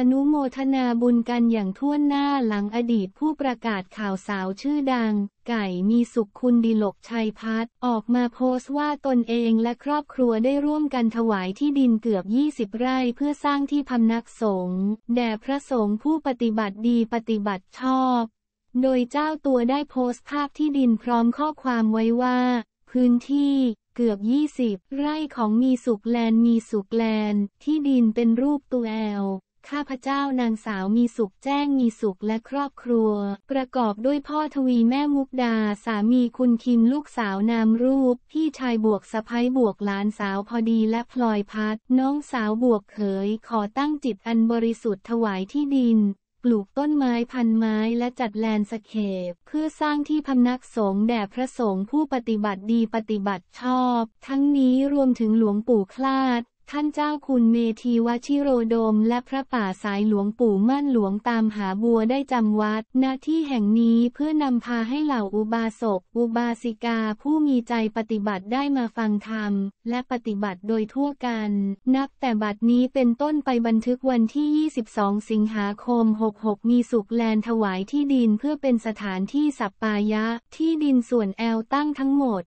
อนุโมทนาบุญกันอย่างท่วนหน้าหลังอดีตผู้ประกาศข่าวสาวชื่อดัง ไก่มีสุขคุณดิลกชัยพัฒออกมาโพสต์ว่าตนเองและครอบครัวได้ร่วมกันถวายที่ดินเกือบ 20 ไร่เพื่อสร้างที่พำนักสงฆ์แด่พระสงฆ์ผู้ปฏิบัติดีปฏิบัติชอบ โดยเจ้าตัวได้โพสต์ภาพที่ดินพร้อมข้อความไว้ว่า พื้นที่เกือบ 20 ไร่ของมีสุขแลนมีสุขแลนที่ดินเป็นรูปตัวแอลข้าพเจ้านางสาวมีสุขแจ้งมีสุขและครอบครัว ประกอบด้วยพ่อทวีแม่มุกดาสามีคุณคิมลูกสาวนามรูป พี่ชายบวกสะพ้ยบวกหลานสาวพอดีและพลอยพัด น้องสาวบวกเขย ขอตั้งจิตอันบริสุทธิ์ถวายที่ดิน ปลูกต้นไม้พันไม้และจัดแลนสเคปเพื่อสร้างที่พำนักสงฆ์แด่พระสงฆ์ผู้ปฏิบัติดีปฏิบัติชอบ ทั้งนี้รวมถึงหลวงปู่คลาดท่านเจ้าคุณเมธีวชิโรดม และพระป่าสายหลวงปู่ม่านหลวงตามหาบัวได้จำวัด ณที่แห่งนี้เพื่อนำพาให้เหล่าอุบาสกอุบาสิกาผู้มีใจปฏิบัติได้มาฟังธรรมและปฏิบัติโดยทั่วกัน นับแต่บัดนี้เป็นต้นไปบันทึกวันที่ 22 สิงหาคม 66 มีสุขแลนถวายที่ดินเพื่อเป็นสถานที่สัปปายะที่ดินส่วนแอลตั้งทั้งหมด